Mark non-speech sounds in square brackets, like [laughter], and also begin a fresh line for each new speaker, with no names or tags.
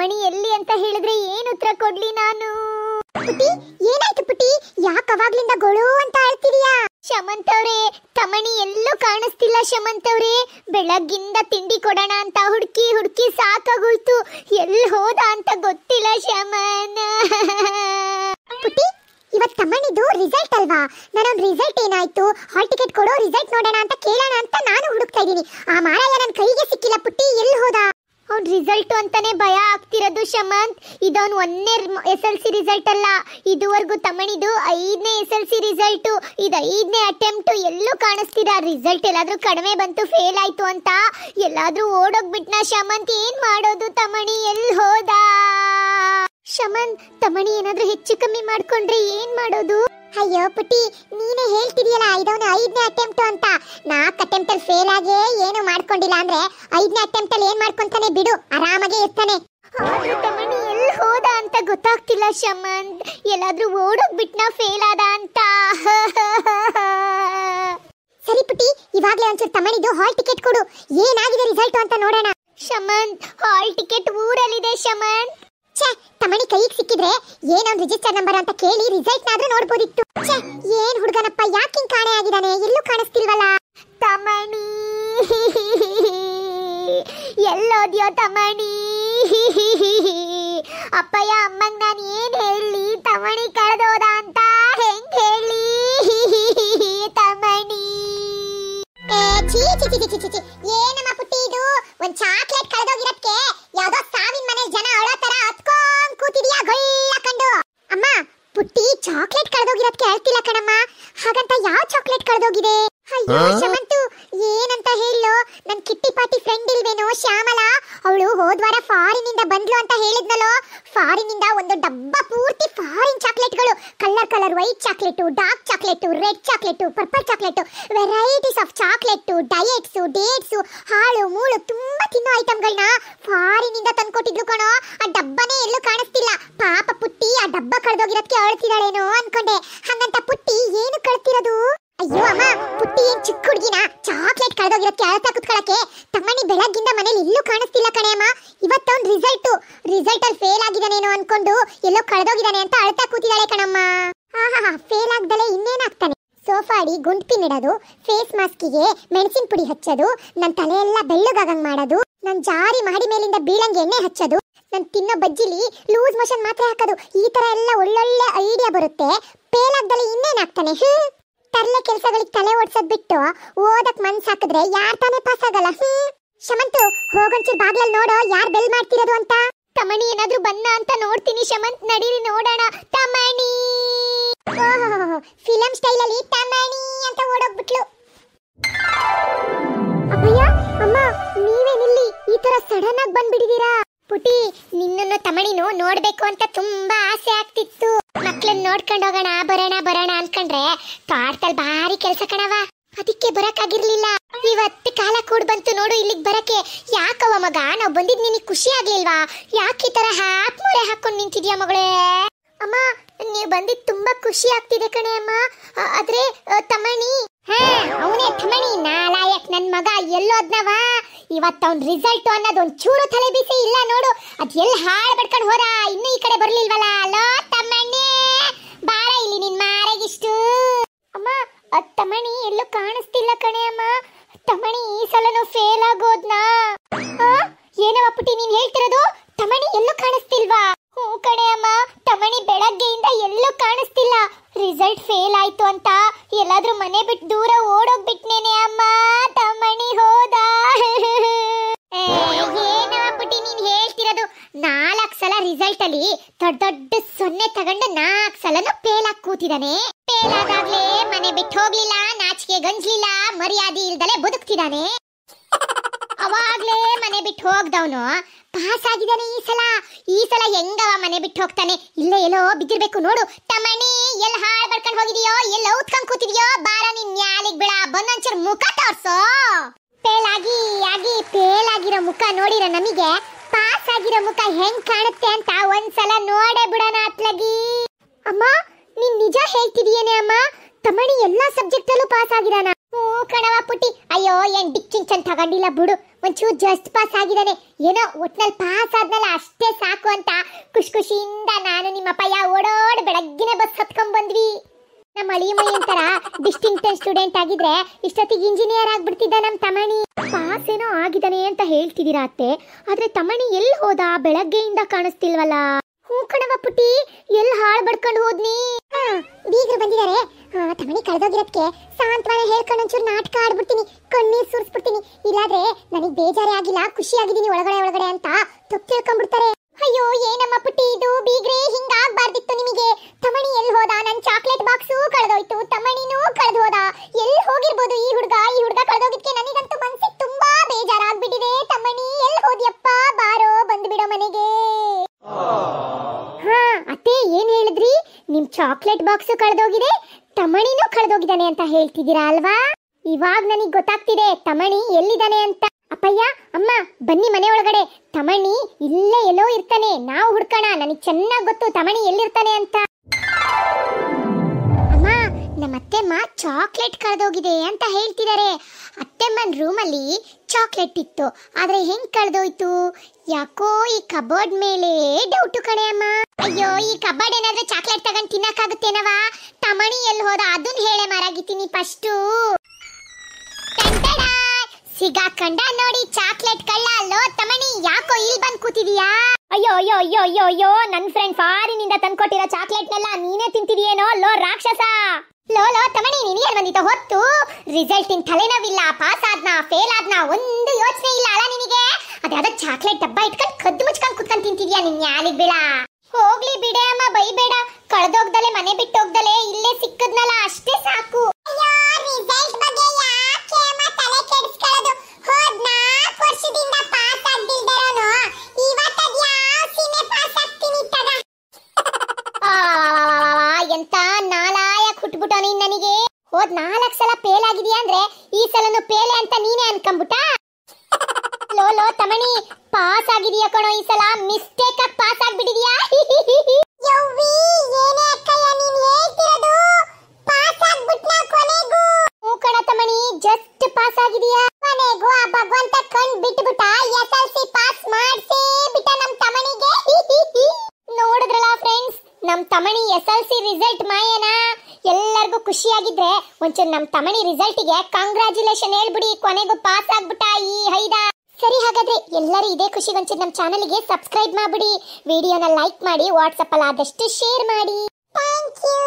ಮಣಿ ಎಲ್ಲಿ ಅಂತ ಹೇಳಿದ್ರೆ ಏನ್ ಉತ್ತರ ಕೊಡ್ಲಿ ನಾನು ಪುಟಿ ಏನಾಯ್ತು ಪುಟ್ಟಿ ಯಾಕ ಅವಾಗ್ಲಿಂದ ಗೊಳು ಅಂತ ಹೇಳ್ತಿದೀಯಾ ಶಮಂತ್ ಅವ್ರೆ ತಮಣಿ ಎಲ್ಲೂ ಕಾಣಿಸ್ತಿಲ್ಲ ಶಮಂತ್ ಅವ್ರೆ ಬೆಳಗ್ಗಿಂದ ತಿಂಡಿ ಕೊಡೋಣ ಅಂತ ಹುಡುಕಿ ಹುಡುಕಿ ಸಾಕಾಗೋಯ್ತು ಎಲ್ಲಿ ಹೋದ ಅಂತ ಗೊತ್ತಿಲ್ಲ ಶಮನ್ ಪುಟಿ ಇವತ್ತು ತಮ್ಮನಿದು ರಿಸಲ್ಟ್ ಅಲ್ವಾ ನಾನೊಂದು ರಿಸಲ್ಟ್ ಏನಾಯ್ತು ಹಾಲ್ ಟಿಕೆಟ್ ಕೊಡೋ ರಿಸಲ್ಟ್ ನೋಡೋಣ ಅಂತ ಕೇಳೋಣ ಅಂತ ನಾನು ಹುಡುಕ್ತಾ ಇದ್ದೀನಿ ಆ ಮಾರಾಯ ನನ್ನ ಕೈಗೆ ಸಿಕ್ಕಿಲ್ಲ ಪುಟ್ಟಿ ಎಲ್ಲಿ ಹೋದ ಅವ್ನ ರಿಸಲ್ಟ್ ಅಂತಾನೆ ಭಯ ಆಗ್ತಿರೋದು ಶಮಂತ್ ಇದವನ್ ಒಂದನೇ ಎಸ್ ಎಲ್ ಸಿ ರಿಸಲ್ಟ್ ಅಲ್ಲ ಇದುವರೆಗೂ ತಮಣಿದು ಐದನೇ ಎಸ್ ಎಲ್ ಸಿ ರಿಸಲ್ಟು ಇದು ಐದನೇ ಅಟೆಂಪ್ಟು ಎಲ್ಲೂ ಆ ರಿಸಲ್ಟ್ ಎಲ್ಲಾದರೂ ಕಡಿಮೆ ಬಂತು ಫೇಲ್ ಆಯ್ತು ಅಂತ ಎಲ್ಲಾದರೂ ಓಡೋಗ್ಬಿಟ್ನಾ ಶಮಂತ್ ಏನು ಮಾಡೋದು ತಮಣಿ ಎಲ್ಲಿ ಹೋದ ತಮನ್ ತಮಣಿ ಏನಾದ್ರೂ ಹೆಚ್ಚು ಕಮ್ಮಿ ಮಾಡ್ಕೊಂಡ್ರೆ ಏನ್ ಮಾಡೋದು ಅಯ್ಯೋ ಪುಟಿ ನೀನೇ ಹೇಳ್ತಿದೀಯಲ್ಲ ಇದವನ ಐದನೇ ಅಟೆಂಪ್ಟ್ ಅಂತ ನಾಲ್ಕು ಅಟೆಂಪ್ಟ್ ಅಲ್ಲಿ ಫೇಲ್ ಆಗಿ ಏನು ಮಾಡ್ಕೊಂಡಿಲ್ಲ ಅಂದ್ರೆ ಐದನೇ ಅಟೆಂಪ್ಟ್ ಅಲ್ಲಿ ಏನ್ ಮಾಡ್ಕೊಂತಾನೆ ಬಿಡು ಆರಾಮಾಗೆ ಇರ್ತಾನೆ ತಮಣಿ ಎಲ್ಲಿ ಹೋದ ಅಂತ ಗೊತ್ತಾಗ್ತಿಲ್ಲ ಶಮನ್ ಎಲ್ಲಾದ್ರೂ ಓಡೋಗ್ಬಿಟ್ನ ಫೇಲ್ ಆದ ಅಂತ [laughs] ಸರಿ ಪುಟಿ ಇವಾಗಲೇ ಒಂಚೂರು ತಮಣಿದು ಹಾಲ್ ಟಿಕೆಟ್ ಕೊಡು ಏನಾಗಿದೆ ರಿಸಲ್ಟ್ ಅಂತ ನೋಡೋಣ ಶಮನ್ ಹಾಲ್ ಟಿಕೆಟ್ ಊರಲ್ಲಿದೆ ಶಮನ್ ಏನವ್ನ ರಿಜಿಸ್ಟರ್ ನಂಬರ್ ಅಂತ ಕೇಳಿ ರಿಸಲ್ಟ್ ಆದ್ರೂ ನೋಡ್ಬೋದಿತ್ತು ಏನ್ ಹುಡುಗನಪ್ಪ ಯಾಕಿಂಗ್ ಕಾಣೆ ಆಗಿದಾನೆ ಎಲ್ಲೂ ಕಾಣಿಸ್ತಿಲ್ವಲ್ಲ ತಮಣಿ ಎಲ್ಲೋದ್ಯೋ ತಮಣಿ ಅಪ್ಪಯ್ಯ ಅಮ್ಮಂಗ್ ನಾನು ಏನ್ ಹೇಳಿ ತಮಣಿ ಕಳೆದೋದ ಅಂತ ಹೆಂಗ್ ಹೇಳಿ ತಮಣಿ ಏ ಚಿ ಚಿ ಚಿ ಚಿ ಚಿ ಏ ಚಾಕ್ಲೇಟ್ ಕಳೆದೋಗಿರೋದ್ ಕೇಳ್ತಿಲ್ಲ ಕಣಮ್ಮ ಹಾಗಂತ ಯಾವ ಚಾಕ್ಲೇಟ್ ಕಳೆದೋಗಿದೆ ಅಯ್ಯೋ ಶಮಂತು ಏನಂತ ಹೇಳೋ ನನ್ ಕಿಟ್ಟಿ ಪಾಟಿ ಫ್ರೆಂಡ್ ಇಲ್ವೇನೋ ಶ್ಯಾಮಲ ಅವಳು ಹೋದ್ವಾರ ಫಾರಿನ್ ಇಂದ ಬಂದ್ಲು ಅಂತ ಹೇಳಿದ್ನಲ್ಲೋ ಫಾರಿನ್ ಇಂದ ಒಂದು ಡಬ್ಬ ಪೂರ್ತಿ ಫಾರಿನ್ ಚಾಕ್ಲೇಟ್ಗಳು colour colour white chocolate dark chocolate red chocolate purple chocolate varieties of chocolate diets dates ಹಾಳು ಮೂಳು ತುಂಬಾ ತಿನ್ನೋ ಐಟಮ್ಗಳನ್ನ ಫಾರಿನ್ ಇಂದ ತಂದ್ಕೊಟ್ಟಿದ್ಲು ಕಣೋ ಆ ಡಬ್ಬನೇ ಎಲ್ಲೂ ಕಾಣಿಸ್ತಿಲ್ಲ ಇರೋದಕ್ಕೆ ಅವಳಿಸಿದಾಳೇನೋ ಅನ್ಕೊಂಡೆ ಹಂಗಂತ ಪುಟ್ಟಿ ಏನು ಕಳ್ತಿರೋದು ಅಯ್ಯೋ ಅಮ್ಮ ಪುಟ್ಟಿ ಏನ್ ಚಿಕ್ಕ ಹುಡುಗಿನ ಚಾಕ್ಲೇಟ್ ಕಳೆದೋಗಿರೋದಕ್ಕೆ ಅಳ್ತಾ ಕುತ್ಕೊಳಕ್ಕೆ ತಮ್ಮಣ್ಣಿ ಬೆಳಗ್ಗಿಂದ ಮನೇಲಿ ಇಲ್ಲೂ ಕಾಣಿಸ್ತಿಲ್ಲ ಕಣೆ ಅಮ್ಮ ಇವತ್ತೊಂದು ರಿಸಲ್ಟ್ ರಿಸಲ್ಟ್ ಅಲ್ಲಿ ಫೇಲ್ ಆಗಿದಾನೇನೋ ಅನ್ಕೊಂಡು ಎಲ್ಲೋ ಕಳೆದೋಗಿದಾನೆ ಅಂತ ಅಳ್ತಾ ಕೂತಿದಾಳೆ ಕಣಮ್ಮ ಆಹಾ ಫೇಲ್ ಆಗ್ದಲೇ ಇನ್ನೇನಾಗ್ತಾನೆ ಸೋಫಾ ಅಡಿ ಗುಂಡ್ ಇಡೋದು ಫೇಸ್ ಮಾಸ್ಕಿಗೆ ಮೆಣಸಿನ ಪುಡಿ ಹಚ್ಚೋದು ನನ್ನ ತಲೆಯೆಲ್ಲ ಬೆಳ್ಳಗಾಗಂಗ್ ಮಾಡೋದು ನನ್ನ ಜಾರಿ ಮಹಡಿ ಮೇಲಿಂದ ಬೀಳಂಗೆ ಎಣ್ಣೆ ಹಚ್ಚೋದು ನಾನು ತಿನ್ನೋ ಬಜ್ಜಿಲಿ ಲೂಸ್ ಮೋಷನ್ ಮಾತ್ರ ಹಾಕೋದು ಈ ತರ ಎಲ್ಲ ಒಳ್ಳೊಳ್ಳೆ ಐಡಿಯಾ ಬರುತ್ತೆ ಪೇಲಾಗ್ದಲ್ಲಿ ಇನ್ನೇನಾಗ್ತಾನೆ ತರಲೆ ಕೆಲಸಗಳಿಗೆ ತಲೆ ಓಡಿಸೋದ್ ಬಿಟ್ಟು ಓದಕ್ ಮನ್ಸು ಹಾಕಿದ್ರೆ ಯಾರ್ ತಾನೇ ಪಾಸ್ ಆಗಲ್ಲ ಶಮಂತು ಹೋಗೊಂಚಿ ಬಾಗ್ಲಲ್ಲಿ ನೋಡೋ ಯಾರ್ ಬೆಲ್ ಮಾಡ್ತಿರೋದು ಅಂತ ತಮಣಿ ಏನಾದ್ರೂ ಬನ್ನ ಅಂತ ನೋಡ್ತೀನಿ ಶಮಂತ್ ನಡೀರಿ ನೋಡೋಣ ತಮಣಿ ಫಿಲಂ ಸ್ಟೈಲ್ ಅಲ್ಲಿ ತಮಣಿ ಅಂತ ಓಡೋಗ್ಬಿಟ್ಲು ಅಯ್ಯ ಅಮ್ಮ ನೀವೇನಿಲ್ಲಿ ಈ ತರ ಸಡನ್ ಆಗಿ ಬಂದ್ಬಿಡಿದೀರಾ ಪುಟಿ ನಿನ್ನನ್ನು ತಮಣಿನು ನೋಡ್ಬೇಕು ಅಂತ ತುಂಬಾ ಆಸೆ ಆಗ್ತಿತ್ತು ಮಕ್ಳನ್ನ ನೋಡ್ಕೊಂಡು ಹೋಗೋಣ ಬರೋಣ ಬರೋಣ ಅನ್ಕೊಂಡ್ರೆ ತಾಡ್ತಲ್ ಭಾರಿ ಕೆಲ್ಸ ಕಣವ ಅದಕ್ಕೆ ಆಗಿರ್ಲಿಲ್ಲ ಇವತ್ ಕಾಲ ಕೂಡ್ ಬಂತು ನೋಡು ಇಲ್ಲಿಗ್ ಬರಕ್ಕೆ ಯಾಕವ ಮಗ ನಾವ್ ಬಂದಿದ್ ನಿನಗ್ ಖುಷಿ ಆಗ್ಲಿಲ್ವಾ ಯಾಕೆ ತರ ತರ ಮೂರೆ ಹಾಕೊಂಡ್ ನಿಂತಿದ್ಯಾ ಮಗಳೇ ಅಮ್ಮ ನೀವ್ ಬಂದಿದ್ ತುಂಬಾ ಖುಷಿ ಆಗ್ತಿದೆ ಕಣೆ ಅಮ್ಮ ಆದ್ರೆ ತಮಣಿ ಹಾ ಅವನೇ ಥಮಣಿ ನಾಲಾಯಕ್ ನನ್ ಮಗ ಎಲ್ಲೋದ್ನವ ಇವತ್ತು ಅವ್ನ ರಿಸಲ್ಟ್ ಅನ್ನೋದು ಒಂದ್ ಚೂರು ತಲೆ ಬಿಸಿ ಇಲ್ಲ ನೋಡು ಅದ್ ಎಲ್ಲಿ ಹಾಳ್ ಬಡ್ಕೊಂಡ್ ಹೋದ ಇನ್ನು ಈ ಕಡೆ ಬರ್ಲಿಲ್ವಲ್ಲ ಅಲೋ ತಮ್ಮಣ್ಣೆ ಬಾಳ ಇಲ್ಲಿ ನಿನ್ ಇಷ್ಟು ಅಮ್ಮ ಅದ್ ತಮಣಿ ಎಲ್ಲೂ ಕಾಣಿಸ್ತಿಲ್ಲ ಕಣೆ ಅಮ್ಮ ತಮಣಿ ಈ ಸಲನು ಫೇಲ್ ಆಗೋದ್ನಾ ಏನೋ ಅಪ್ಪುಟಿ ನೀನ್ ಹೇಳ್ತಿರೋದು ತಮಣಿ ಎಲ್ಲೂ ಕಾಣಿಸ್ತಿಲ್ವಾ ಹ್ಞೂ ಕಣೆ ಅಮ್ಮ ತಮಣಿ ಬೆಳಗ್ಗೆಯಿಂದ ಎಲ್ಲೂ ಕಾಣಿಸ್ತಿಲ್ಲ ರಿಸಲ್ಟ್ ಫೇಲ್ ಆಯ್ತು ಅಂತ ಎಲ್ಲಾದ್ರೂ ಮನೆ ಬಿಟ್ಟು ದೂರ ಓಡೋಗ್ಬಿಟ್ನೇನೆ ಅಮ್ಮ ತಮ್ಮಣಿ ಹೋದ ಹೇ ನೀನು ಹೇಳ್ತಿರೋದು ನಾಲ್ಕು ಸಲ ರಿಸಲ್ಟ್ ಅಲ್ಲಿ ದೊಡ್ಡ ದೊಡ್ಡ ಸೊನ್ನೆ ತಗೊಂಡು ನಾಲ್ಕು ಸಲನು ಪೇಲಾಗ್ ಕೂತಿದಾನೆ ಪೇಲಾದಾಗ್ಲೇ ಮನೆ ಬಿಟ್ಟು ಹೋಗ್ಲಿಲ್ಲ ನಾಚಿಕೆ ಗಂಜ್ಲಿಲ್ಲ ಮರ್ಯಾದೆ ಇಲ್ದಲೆ ಬದುಕ್ತಿದಾನೆ ಅವಾಗ್ಲೇ ಮನೆ ಬಿಟ್ಟು ಹೋಗ್ದವನು ಪಾಸ್ ಆಗಿದ್ದಾನೆ ಈ ಸಲ ಈ ಸಲ ಹೆಂಗವ ಮನೆ ಬಿಟ್ಟು ಹೋಗ್ತಾನೆ ಇಲ್ಲ ಎಲ್ಲೋ ಬಿದ್ದಿರ್ಬೇಕು ನೋಡು ತಮಣಿ ಎಲ್ಲ ಹಾಳ್ ಬರ್ಕೊಂಡು ಹೋಗಿದೀಯೋ ಎಲ್ಲ ಉತ್ಕೊಂಡ್ ಕೂತಿದ್ಯೋ ಬಾರ ನಿನ್ ನ್ಯಾಲಿಗ್ ಬಿಡ ಬಂದೊಂಚೂರ್ ಮುಖ ತೋರ್ಸೋ ಪೇಲಾಗಿ ಆಗಿ ಪೇಲಾಗಿರೋ ಮುಖ ನೋಡಿರ ನಮಗೆ ಪಾಸ್ ಆಗಿರೋ ಮುಖ ಹೆಂಗ್ ಕಾಣುತ್ತೆ ಅಂತ ಒಂದ್ಸಲ ನೋಡೇ ಬಿಡೋಣ ಅತ್ಲಗಿ ಅಮ್ಮ ನೀನ್ ನಿಜ ಹೇಳ್ತಿದೀಯೇನೆ ಅಮ್ಮ ತಮಣಿ ಎಲ್ಲಾ ಸಬ್ಜೆಕ್ಟ್ ಅಲ್ಲೂ ಪಾಸ್ ಆಗಿರಾನ ಕಣವ ಪುಟ್ಟಿ ಅಯ್ಯೋ ಏನ್ ಡಿಕ್ ಚಿಂಚನ್ ತಗೊಂಡಿಲ್ಲ ಬಿಡು ಒಂಚೂರು ಜಸ್ಟ್ ಪಾಸ್ ಆಗಿದ್ದಾನೆ ಏನೋ ಒಟ್ನಲ್ಲಿ ಪಾಸ್ ಆದ್ಮೇಲೆ ಅಷ್ಟೇ ಸಾಕು ಅಂತ ಖುಷಿ ಖುಷಿಯಿಂದ ನಾನು ನಿಮ್ಮ ಅಪ್ಪಯ್ಯ ಓಡೋಡ್ ಬೆಳಗ್ಗಿನ ಬಸ್ ಹತ್ಕೊಂಡ್ ಬಂದ್ವಿ ನಮ್ಮ ಅಳಿ ಮಳಿ ಅಂತರ ಡಿಸ್ಟಿಂಕ್ಟನ್ ಸ್ಟೂಡೆಂಟ್ ಆಗಿದ್ರೆ ಇಷ್ಟೊತ್ತಿಗೆ ಇಂಜಿನಿಯರ್ ಆಗ್ಬಿಡ್ತಿದ್ದ ನಮ್ಮ ತಮಣಿ ಪಾಸ್ ಏನೋ ಆಗಿದ್ದಾನೆ ಅಂತ ಹೇಳ್ತಿದ್ದೀರಾ ಅತ್ತೆ ಆದ್ರೆ ತಮಣಿ ಎಲ್ಲಿ ಹೋದ ಬೆಳಗ್ಗೆಯಿಂದ ಕಾಣಿಸ್ತಿಲ್ವಲ್ಲ ಹ್ಞೂ ಕಣವ ಪುಟ್ಟಿ ಎಲ್ಲಿ ಹಾಳು ಬಡ್ಕೊಂಡು ಹೋದ್ನಿ ಗಾಡಿ ಕಳೆದೋಗಿರೋದಕ್ಕೆ ಸಾಂತ್ವನ ಹೇಳ್ಕೊಂಡು ಒಂಚೂರು ನಾಟಕ ಆಡ್ಬಿಡ್ತೀನಿ ಕಣ್ಣೀರ್ ಸುರಿಸ್ಬಿಡ್ತೀನಿ ಇಲ್ಲಾದ್ರೆ ನನಗೆ ಬೇಜಾರೇ ಆಗಿಲ್ಲ ಖುಷಿ ಆಗಿದ್ದೀನಿ ಒಳಗಡೆ ಒಳಗಡೆ ಅಂತ ತಪ್ಪು ತಿಳ್ಕೊಂಡ್ಬಿಡ್ತಾರೆ ಅಯ್ಯೋ ಏನಮ್ಮ ಪುಟ್ಟಿ ಇದು ಬೀಗ್ರೆ ಹಿಂಗಾಗ್ಬಾರ್ದಿತ್ತು ನಿಮಗೆ ತಮಣಿ ಎಲ್ಲಿ ಚಾಕ್ಲೇಟ್ ಬಾಕ್ಸ್ ಕಳೆದೋಗಿದೆ ತಮಣಿನೂ ಕಳೆದೋಗಿದ್ದಾನೆ ಅಂತ ಹೇಳ್ತಿದ್ದೀರಾ ಅಲ್ವಾ ಇವಾಗ ನನಗೆ ಗೊತ್ತಾಗ್ತಿದೆ ತಮಣಿ ಎಲ್ಲಿದ್ದಾನೆ ಅಂತ ಅಪ್ಪಯ್ಯ ಅಮ್ಮ ಬನ್ನಿ ಮನೆ ಒಳಗಡೆ ತಮಣಿ ಇಲ್ಲೇ ಎಲ್ಲೋ ಇರ್ತಾನೆ ನಾವು ಹುಡ್ಕೋಣ ನನಗೆ ಚೆನ್ನಾಗಿ ಗೊತ್ತು ತಮಣಿ ಎಲ್ಲಿರ್ತಾನೆ ಅಂತ ಅಮ್ಮ ನಮ್ಮ ಅತ್ತೆಮ್ಮ ಚಾಕ್ಲೇಟ್ ಕಳೆದೋಗಿದೆ ಅಂತ ಹೇಳ್ತಿದ್ದಾರೆ ಅತ್ತೆಮ್ಮನ ರೂಮಲ್ಲಿ ಚಾಕ್ಲೇಟ್ ಇತ್ತು ಆದ್ರೆ ಹೆಂಗ್ ಕಳ್ದೋಯ್ತು ಯಾಕೋ ಈ ಕಬೋರ್ಡ್ ಮೇಲೆ ಡೌಟು ಕಣೆ ಅಮ್ಮ ಅಯ್ಯೋ ಈ ಕಬೋರ್ಡ್ ಏನಾದ್ರೆ ಚಾಕ್ಲೇಟ್ ತಗೊಂಡು ತಿನ್ನಕ್ಕಾಗುತ್ತೇನವಾ ತಮಣಿ ಎಲ್ಲಿ ಹೋದ ಅದನ್ನ ಹೇಳೆ ಮರಾಗಿತ್ತೀನಿ ಫಸ್ಟು ಸಿಗಾಕಂಡ ನೋಡಿ ಚಾಕ್ಲೇಟ್ ಕಳ್ಳ ಅಲ್ಲೋ ತಮಣಿ ಯಾಕೋ ಇಲ್ಲಿ ಬಂದು ಕೂತಿದೀಯಾ ಅಯ್ಯೋ ಅಯ್ಯೋ ಅಯ್ಯೋ ಅಯ್ಯೋ ಅಯ್ಯೋ ನನ್ನ ಫ್ರೆಂಡ್ ಫಾರಿನಿಂದ ತಂದ್ಕೊಟ್ಟಿರೋ ಚಾಕ್ಲೇಟ್ನೆಲ್ಲ ನೀನೇ ತಿಂತಿದೀಯೇನೋ ಲೋ ರಾಕ್ಷಸ ಲೋ ಲೋ ತಮಣಿ ನಿನಗೆ ಬಂದಿದ್ದ ಹೊತ್ತು ರಿಸಲ್ಟಿನ ತಲೆನೋವಿಲ್ಲ ಪಾಸ್ ಆದ್ನಾ ಫೇಲ್ ಆದ್ನ ಒಂದು ಯೋಚನೆ ಇಲ್ಲ ಅಲ್ಲ ನಿನಗೆ ಅದ್ಯಾವ್ದೋ ಚಾಕ್ಲೇಟ್ ಡಬ್ಬ ಇಟ್ಕೊಂಡು ಕದ್ದು ಮುಚ್ಕೊಂಡು ಕುತ್ಕೊಂಡು ತಿಂತಿದ್ಯಾ ನಿನ್ ಯಾಲಿಗ್ ಹೋಗ್ಲಿ ಬಿಡೆ ಅಮ್ಮ ಬೈಬೇಡ ಕಳ್ದೋಗ್ದಲೆ ಮನೆ ಬಿಟ್ಟೋಗ್ದಲೆ ಇಲ್ಲೇ ಸಿಕ್ಕದ್ನಲ್ಲ ಅಷ್ಟೇ ಸಾಕು ಅನ್ಕೊಂಬಿಟ್ಟ ನೀನ್ ನನಗೆ ಹೋದ್ ನಾಲ್ಕು ಸಲ ಫೇಲ್ ಅಂದ್ರೆ ಈ ಸಲನು ಫೇಲೆ ಅಂತ ನೀನೇ ಅನ್ಕೊಂಬಿಟ್ಟ ಲೋ ಲೋ ತಮಣಿ ಪಾಸ್ ಆಗಿದೀಯ ಕಣೋ ಈ ಸಲ ಮಿಸ್ಟೇಕ್ ಆಗಿ ಪಾಸ್ ಆಗ್ಬಿಟ್ಟಿದೀಯಾ [laughs] ಯವ್ವಿ ಏನೇ ಖುಷಿಯಾಗಿದ್ರೆ ಒಂಚೂರು ನಮ್ಮ ತಮಣಿ ರಿಸಲ್ಟ್ ಗೆ ಕಂಗ್ರಾಚುಲೇಷನ್ ಹೇಳ್ಬಿಡಿ ಕೊನೆಗೂ ಪಾಸ್ ಆಗ್ಬಿಟ್ಟ ಈ ಹೈದಾ ಸರಿ ಹಾಗಾದ್ರೆ ಎಲ್ಲರೂ ಇದೇ ಒಂಚೂರು ನಮ್ಮ ಚಾನಲ್ಗೆ ಸಬ್ಸ್ಕ್ರೈಬ್ ಮಾಡ್ಬಿಡಿ ವಿಡಿಯೋನ ಲೈಕ್ ಮಾಡಿ ಅಲ್ಲಿ ಆದಷ್ಟು ಶೇರ್ ಮಾಡಿ ಥ್ಯಾಂಕ್ ಯು